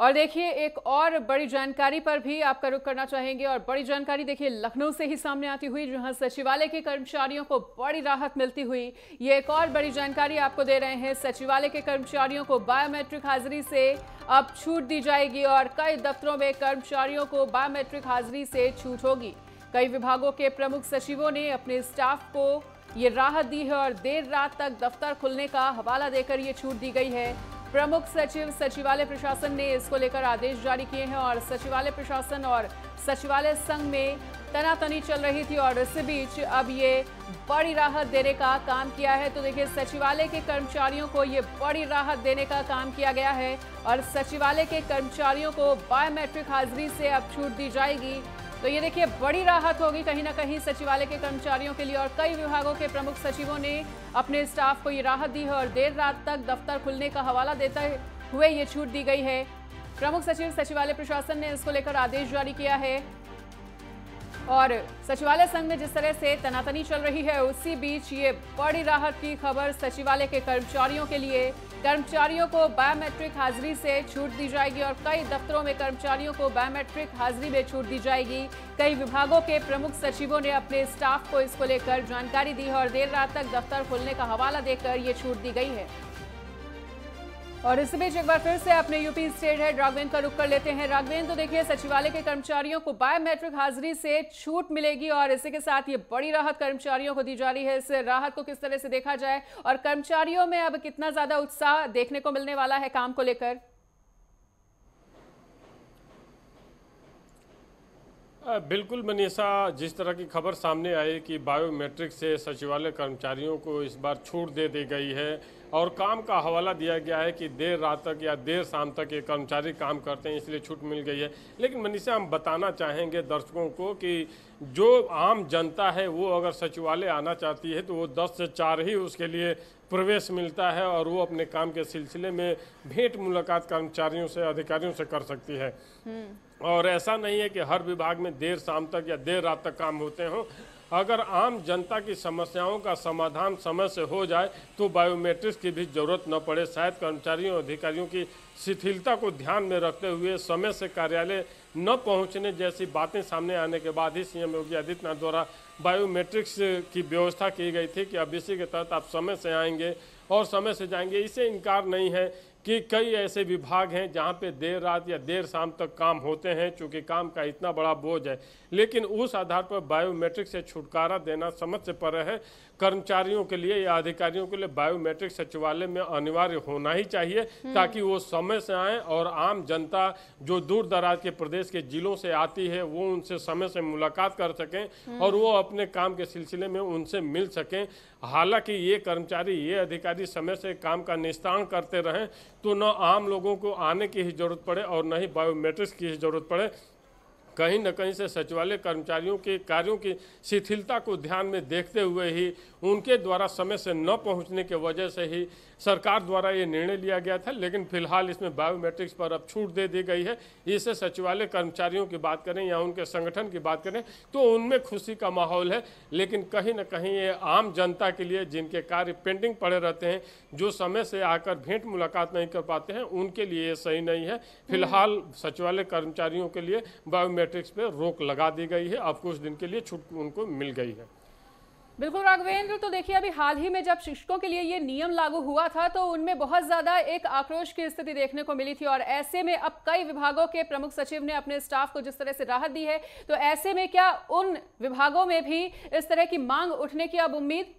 और देखिए एक और बड़ी जानकारी पर भी आपका रुख करना चाहेंगे और बड़ी जानकारी देखिए लखनऊ से ही सामने आती हुई जहां सचिवालय के कर्मचारियों को बड़ी राहत मिलती हुई ये एक और बड़ी जानकारी आपको दे रहे हैं सचिवालय के कर्मचारियों को बायोमेट्रिक हाजिरी से अब छूट दी जाएगी और कई दफ्तरों में कर्मचारियों को बायोमेट्रिक हाजिरी से छूट होगी कई विभागों के प्रमुख सचिवों ने अपने स्टाफ को ये राहत दी है और देर रात तक दफ्तर खुलने का हवाला देकर ये छूट दी गई है प्रमुख सचिव सचिवालय प्रशासन ने इसको लेकर आदेश जारी किए हैं और सचिवालय प्रशासन और सचिवालय संघ में तनातनी चल रही थी और इसी बीच अब ये बड़ी राहत देने का काम किया है तो देखिए सचिवालय के कर्मचारियों को ये बड़ी राहत देने का काम किया गया है और सचिवालय के कर्मचारियों को बायोमेट्रिक हाजिरी से अब छूट दी जाएगी तो ये देखिए बड़ी राहत होगी कहीं ना कहीं सचिवालय के कर्मचारियों के लिए और कई विभागों के प्रमुख सचिवों ने अपने स्टाफ को ये राहत दी है और देर रात तक दफ्तर खुलने का हवाला देते हुए ये छूट दी गई है प्रमुख सचिव सचिवालय प्रशासन ने इसको लेकर आदेश जारी किया है और सचिवालय संघ में जिस तरह से तनातनी चल रही है उसी बीच ये बड़ी राहत की खबर सचिवालय के कर्मचारियों के लिए कर्मचारियों को बायोमेट्रिक हाजिरी से छूट दी जाएगी और कई दफ्तरों में कर्मचारियों को बायोमेट्रिक हाजिरी में छूट दी जाएगी कई विभागों के प्रमुख सचिवों ने अपने स्टाफ को इसको लेकर जानकारी दी और देर रात तक दफ्तर खोलने का हवाला देकर ये छूट दी गई है और इस बीच एक बार फिर से अपने यूपी स्टेट है राघवेंद्र का रुख कर लेते हैं राघवेंद्र तो देखिए सचिवालय के कर्मचारियों को बायोमेट्रिक हाजिरी से छूट मिलेगी और इसी के साथ ये बड़ी राहत कर्मचारियों को दी जा रही है इस राहत को किस तरह से देखा जाए और कर्मचारियों में अब कितना ज्यादा उत्साह देखने को मिलने वाला है काम को लेकर बिल्कुल मनीषा जिस तरह की खबर सामने आई कि बायोमेट्रिक से सचिवालय कर्मचारियों को इस बार छूट दे दी गई है और काम का हवाला दिया गया है कि देर रात तक या देर शाम तक ये कर्मचारी काम करते हैं इसलिए छूट मिल गई है लेकिन मनीषा हम बताना चाहेंगे दर्शकों को कि जो आम जनता है वो अगर सचिवालय आना चाहती है तो वो दस से चार ही उसके लिए प्रवेश मिलता है और वो अपने काम के सिलसिले में भेंट मुलाकात कर्मचारियों से अधिकारियों से कर सकती है हम्म। और ऐसा नहीं है कि हर विभाग में देर शाम तक या देर रात तक काम होते हों अगर आम जनता की समस्याओं का समाधान समय से हो जाए तो बायोमेट्रिक्स की भी जरूरत न पड़े शायद कर्मचारियों अधिकारियों की शिथिलता को ध्यान में रखते हुए समय से कार्यालय न पहुंचने जैसी बातें सामने आने के बाद ही सीएम योगी आदित्यनाथ द्वारा बायोमेट्रिक्स की व्यवस्था की गई थी कि अब इसी के तहत आप समय से आएंगे और समय से जाएंगे इसे इनकार नहीं है कि कई ऐसे विभाग हैं जहाँ पे देर रात या देर शाम तक काम होते हैं चूँकि काम का इतना बड़ा बोझ है लेकिन उस आधार पर बायोमेट्रिक से छुटकारा देना समझ से पर है कर्मचारियों के लिए या अधिकारियों के लिए बायोमेट्रिक सचिवालय में अनिवार्य होना ही चाहिए हम्म। ताकि वो समय से आए और आम जनता जो दूर दराज के प्रदेश के जिलों से आती है वो उनसे समय से मुलाकात कर सकें हम्म। और वो अपने काम के सिलसिले में उनसे मिल सकें हालांकि ये कर्मचारी ये अधिकारी समय से काम का निस्तारण करते रहें तो न आम लोगों को आने की ही ज़रूरत पड़े और न ही बायोमेट्रिक्स की ही ज़रूरत पड़े कहीं न कहीं से सचिवालय कर्मचारियों के कार्यों की शिथिलता को ध्यान में देखते हुए ही उनके द्वारा समय से न पहुंचने के वजह से ही सरकार द्वारा ये निर्णय लिया गया था लेकिन फिलहाल इसमें बायोमेट्रिक्स पर अब छूट दे दी गई है इससे सचिवालय कर्मचारियों की बात करें या उनके संगठन की बात करें तो उनमें खुशी का माहौल है लेकिन कहीं ना कहीं ये आम जनता के लिए जिनके कार्य पेंडिंग पड़े रहते हैं जो समय से आकर भेंट मुलाकात नहीं कर पाते हैं उनके लिए सही नहीं है फिलहाल सचिवालय कर्मचारियों के लिए बायोमेट्रिक मैट्रिक्स पे रोक लगा दी गई है अब कुछ दिन के लिए छूट उनको मिल गई है बिल्कुल राघवेंद्र तो देखिए अभी हाल ही में जब शिक्षकों के लिए ये नियम लागू हुआ था तो उनमें बहुत ज़्यादा एक आक्रोश की स्थिति देखने को मिली थी और ऐसे में अब कई विभागों के प्रमुख सचिव ने अपने स्टाफ को जिस तरह से राहत दी है तो ऐसे में क्या उन विभागों में भी इस तरह की मांग उठने की अब उम्मीद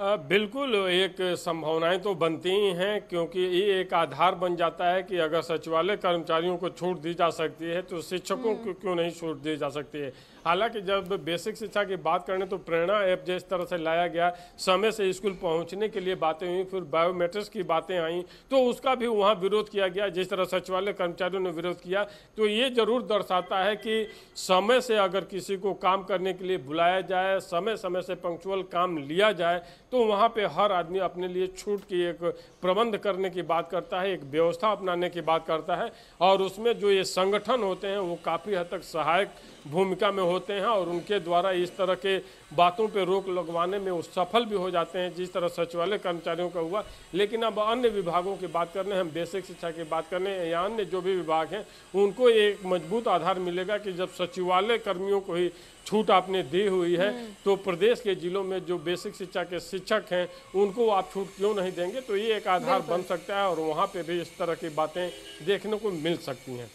बिल्कुल एक संभावनाएं तो बनती ही हैं क्योंकि ये एक आधार बन जाता है कि अगर सचिवालय कर्मचारियों को छूट दी जा सकती है तो शिक्षकों को हम्म। क्यों नहीं छूट दी जा सकती है हालांकि जब बेसिक शिक्षा की बात करें तो प्रेरणा ऐप जिस तरह से लाया गया समय से स्कूल पहुंचने के लिए बातें हुई फिर बायोमेट्रिक्स की बातें आई तो उसका भी वहाँ विरोध किया गया जिस तरह सचिवालय कर्मचारियों ने विरोध किया तो ये जरूर दर्शाता है कि समय से अगर किसी को काम करने के लिए बुलाया जाए समय समय से पंक्चुअल काम लिया जाए तो वहाँ पे हर आदमी अपने लिए छूट की एक प्रबंध करने की बात करता है एक व्यवस्था अपनाने की बात करता है और उसमें जो ये संगठन होते हैं वो काफ़ी हद तक सहायक भूमिका में होते हैं और उनके द्वारा इस तरह के बातों पे रोक लगवाने में वो सफल भी हो जाते हैं जिस तरह सचिवालय कर्मचारियों का हुआ लेकिन अब अन्य विभागों की बात कर हम बेसिक शिक्षा की बात कर रहे हैं या अन्य जो भी विभाग हैं उनको एक मजबूत आधार मिलेगा कि जब सचिवालय कर्मियों को ही छूट आपने दी हुई है हम्म। तो प्रदेश के जिलों में जो बेसिक शिक्षा के शिक्षक हैं उनको आप छूट क्यों नहीं देंगे तो ये एक आधार बन सकता है और वहाँ पे भी इस तरह की बातें देखने को मिल सकती हैं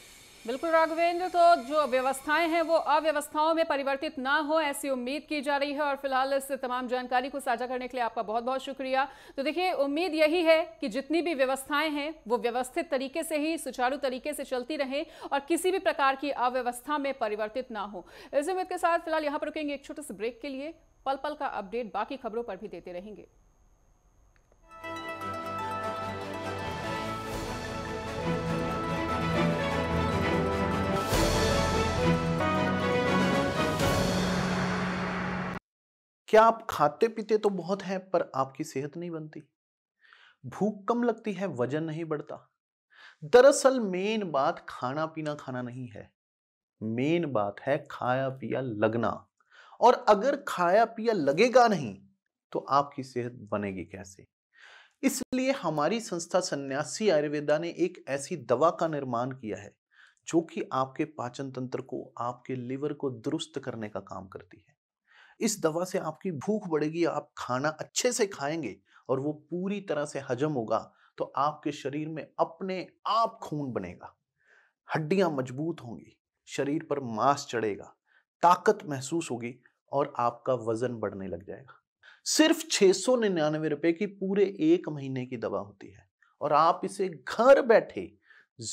बिल्कुल राघवेंद्र तो जो व्यवस्थाएं हैं वो अव्यवस्थाओं में परिवर्तित ना हो ऐसी उम्मीद की जा रही है और फिलहाल इस तमाम जानकारी को साझा करने के लिए आपका बहुत बहुत शुक्रिया तो देखिए उम्मीद यही है कि जितनी भी व्यवस्थाएं हैं वो व्यवस्थित तरीके से ही सुचारू तरीके से चलती रहें और किसी भी प्रकार की अव्यवस्था में परिवर्तित ना हो इस उम्मीद के साथ फिलहाल यहाँ पर रुकेंगे एक छोटे से ब्रेक के लिए पल पल का अपडेट बाकी खबरों पर भी देते रहेंगे क्या आप खाते पीते तो बहुत हैं पर आपकी सेहत नहीं बनती भूख कम लगती है वजन नहीं बढ़ता दरअसल मेन बात खाना पीना खाना नहीं है मेन बात है खाया पिया लगना और अगर खाया पिया लगेगा नहीं तो आपकी सेहत बनेगी कैसे इसलिए हमारी संस्था सन्यासी आयुर्वेदा ने एक ऐसी दवा का निर्माण किया है जो कि आपके पाचन तंत्र को आपके लिवर को दुरुस्त करने का काम करती है इस दवा से आपकी भूख बढ़ेगी आप खाना अच्छे से खाएंगे और वो पूरी तरह से हजम होगा तो आपके शरीर में अपने आप खून बनेगा हड्डियां मजबूत होंगी शरीर पर मांस चढ़ेगा ताकत महसूस होगी और आपका वजन बढ़ने लग जाएगा सिर्फ छः सौ निन्यानवे की पूरे एक महीने की दवा होती है और आप इसे घर बैठे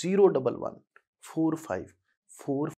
zero double one four five four